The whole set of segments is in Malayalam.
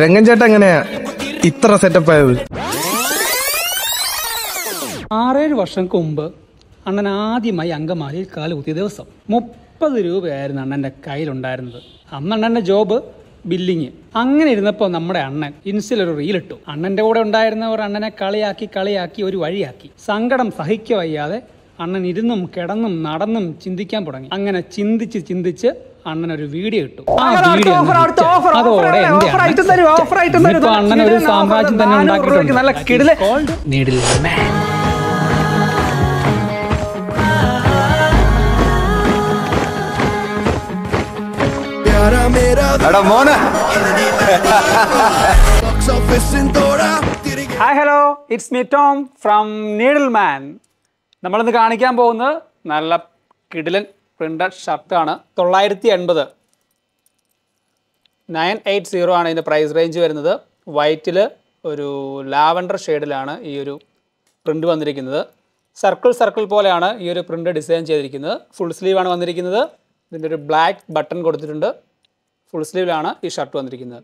രംഗൻ ചേട്ടൻ എങ്ങനെയാ ഇത്ര സെറ്റപ്പ് ആയത് ആറേഴ് വർഷങ്ങൾക്ക് മുമ്പ് അണ്ണൻ ആദ്യമായി അങ്കമാലിയിൽ കാലുകുത്തിയ ദിവസം മുപ്പത് രൂപയായിരുന്നു അണ്ണന്റെ കയ്യിലുണ്ടായിരുന്നത് അന്ന് അണ്ണന്റെ ജോബ് ബില്ലിങ് അങ്ങനെ ഇരുന്നപ്പോൾ നമ്മുടെ അണ്ണൻ ഇൻസിൽ ഒരു റീലിട്ടു അണ്ണന്റെ കൂടെ ഉണ്ടായിരുന്നവർ അണ്ണനെ കളിയാക്കി കളിയാക്കി ഒരു വഴിയാക്കി സങ്കടം സഹിക്കവയ്യാതെ അണ്ണൻ ഇരുന്നും കിടന്നും നടന്നും ചിന്തിക്കാൻ തുടങ്ങി അങ്ങനെ ചിന്തിച്ച് ചിന്തിച്ച് അണ്ണൻ ഒരു വീഡിയോ ഇട്ടു ആ വീഡിയോ അതോടെ ഇപ്പൊ അണ്ണൻ ഒരു സാമ്രാജ്യം തന്നെ ഉണ്ടാക്കിയിട്ടുണ്ട് നീടില്ല എടാ മോനെ hi hello it's me Tom from Needle Man നമ്മളിന്ന് കാണിക്കാൻ പോകുന്നത് നല്ല കിടിലൻ പ്രിൻ്റഡ് ഷർട്ടാണ് തൊള്ളായിരത്തി എൺപത് നയൻ എയ്റ്റ് സീറോ ആണ് ഇതിൻ്റെ പ്രൈസ് റേഞ്ച് വരുന്നത് വൈറ്റിൽ ഒരു ലാവൻഡർ ഷെയ്ഡിലാണ് ഈ ഒരു പ്രിൻ്റ് വന്നിരിക്കുന്നത് സർക്കിൾ സർക്കിൾ പോലെയാണ് ഈ ഒരു പ്രിൻ്റ് ഡിസൈൻ ചെയ്തിരിക്കുന്നത് ഫുൾ സ്ലീവാണ് വന്നിരിക്കുന്നത് ഇതിൻ്റെ ഒരു ബ്ലാക്ക് ബട്ടൺ കൊടുത്തിട്ടുണ്ട് ഫുൾ സ്ലീവിലാണ് ഈ ഷർട്ട് വന്നിരിക്കുന്നത്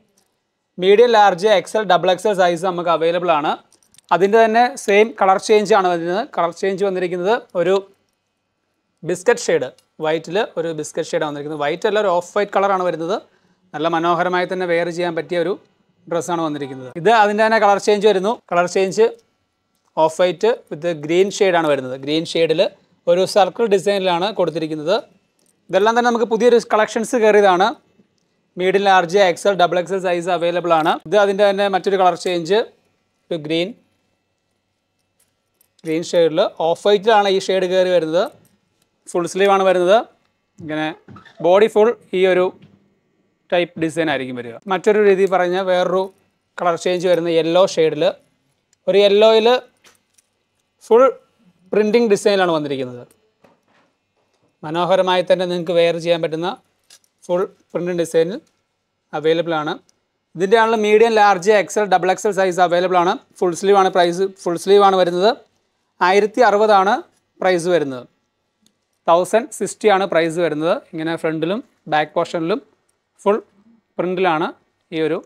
medium large XL double XL size നമുക്ക് അവൈലബിൾ ആണ് അതിൻ്റെ തന്നെ സെയിം കളർ ചേഞ്ച് ആണ് വരുന്നത് കളർ ചേഞ്ച് വന്നിരിക്കുന്നത് ഒരു ബിസ്ക്കറ്റ് ഷെയ്ഡ് വൈറ്റിൽ ഒരു ബിസ്ക്കറ്റ് ഷെയ്ഡ് വന്നിരിക്കുന്നത് വൈറ്റ് അല്ല ഒരു ഓഫ് വൈറ്റ് കളറാണ് വരുന്നത് നല്ല മനോഹരമായി തന്നെ വെയർ ചെയ്യാൻ പറ്റിയ ഒരു ഡ്രസ്സാണ് വന്നിരിക്കുന്നത് ഇത് അതിൻ്റെ തന്നെ കളർ ചേഞ്ച് വരുന്നു colour change off white with green ഷെയ്ഡാണ് വരുന്നത് ഗ്രീൻ ഷെയ്ഡിൽ ഒരു സർക്കിൾ ഡിസൈനിലാണ് കൊടുത്തിരിക്കുന്നത് ഇതെല്ലാം തന്നെ നമുക്ക് പുതിയൊരു കളക്ഷൻസ് കയറിയതാണ് medium large XL double XL size available ആണ് ഇത് അതിൻ്റെ തന്നെ മറ്റൊരു കളർ ചേഞ്ച് ഒരു ഗ്രീൻ ഗ്രീൻ ഷെയ്ഡിൽ ഓഫ് വൈറ്റിലാണ് ഈ ഷെയ്ഡ് കയറി വരുന്നത് ഫുൾ സ്ലീവാണ് വരുന്നത് ഇങ്ങനെ ബോഡി ഫുൾ ഈ ഒരു ടൈപ്പ് ഡിസൈൻ ആയിരിക്കും വരിക മറ്റൊരു രീതി പറഞ്ഞാൽ വേറൊരു കളർ ചേഞ്ച് വരുന്ന യെല്ലോ ഷെയ്ഡിൽ ഒരു യെല്ലോയിൽ ഫുൾ പ്രിൻറ്റിങ് ഡിസൈനിലാണ് വന്നിരിക്കുന്നത് മനോഹരമായി തന്നെ നിങ്ങൾക്ക് വെയർ ചെയ്യാൻ പറ്റുന്ന ഫുൾ പ്രിൻറ്റിങ് ഡിസൈനിൽ അവൈലബിൾ ആണ് ഇതിൻ്റെ ആണെങ്കിൽ medium large XL double XL size available ആണ് ഫുൾ സ്ലീവ് ആണ് പ്രൈസ് ഫുൾ സ്ലീവ് ആണ് വരുന്നത് ആയിരത്തി അറുപതാണ് പ്രൈസ് വരുന്നത് തൗസൻഡ് സിക്സ്റ്റി ആണ് പ്രൈസ് വരുന്നത് ഇങ്ങനെ ഫ്രണ്ടിലും ബാക്ക് പോർഷനിലും ഫുൾ പ്രിൻറ്റിലാണ് ഈ ഒരു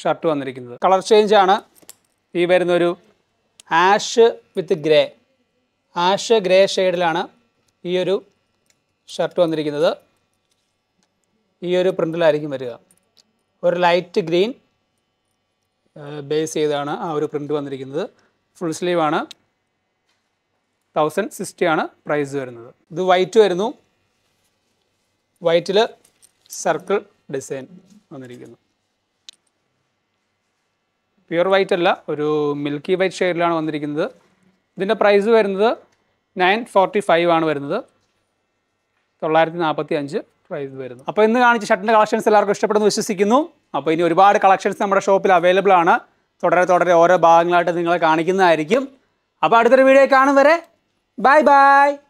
ഷർട്ട് വന്നിരിക്കുന്നത് കളർ ചേഞ്ച് ആണ് ഈ വരുന്നൊരു ash with grey ash grey ഷെയ്ഡിലാണ് ഈ ഒരു ഷർട്ട് വന്നിരിക്കുന്നത് ഈ ഒരു പ്രിൻറ്റിലായിരിക്കും വരിക ഒരു ലൈറ്റ് ഗ്രീൻ ബേസ് ചെയ്താണ് ആ ഒരു പ്രിൻറ്റ് വന്നിരിക്കുന്നത് ഫുൾ സ്ലീവാണ് തൗസൻഡ് സിക്സ്റ്റിയാണ് പ്രൈസ് വരുന്നത് ഇത് വൈറ്റ് വരുന്നു വൈറ്റിൽ സർക്കിൾ ഡിസൈൻ വന്നിരിക്കുന്നു പ്യുർ വൈറ്റ് അല്ല ഒരു മിൽക്കി വൈറ്റ് ഷെയ്ഡിലാണ് വന്നിരിക്കുന്നത് ഇതിൻ്റെ പ്രൈസ് വരുന്നത് നയൻ ഫോർട്ടി ഫൈവ് ആണ് വരുന്നത് തൊള്ളായിരത്തി നാൽപ്പത്തി അഞ്ച് പ്രൈസ് വരുന്നു അപ്പോൾ ഇന്ന് കാണിച്ച ഷട്ടിൻ്റെ കളക്ഷൻസ് എല്ലാവർക്കും ഇഷ്ടപ്പെടുന്നു വിശ്വസിക്കുന്നു അപ്പോൾ ഇനി ഒരുപാട് കളക്ഷൻസ് നമ്മുടെ ഷോപ്പിൽ അവൈലബിൾ ആണ് തുടരെ തുടരെ ഓരോ ഭാഗങ്ങളായിട്ട് നിങ്ങളെ കാണിക്കുന്നതായിരിക്കും അപ്പോൾ അടുത്തൊരു വീഡിയോ കാണും വരെ Bye bye.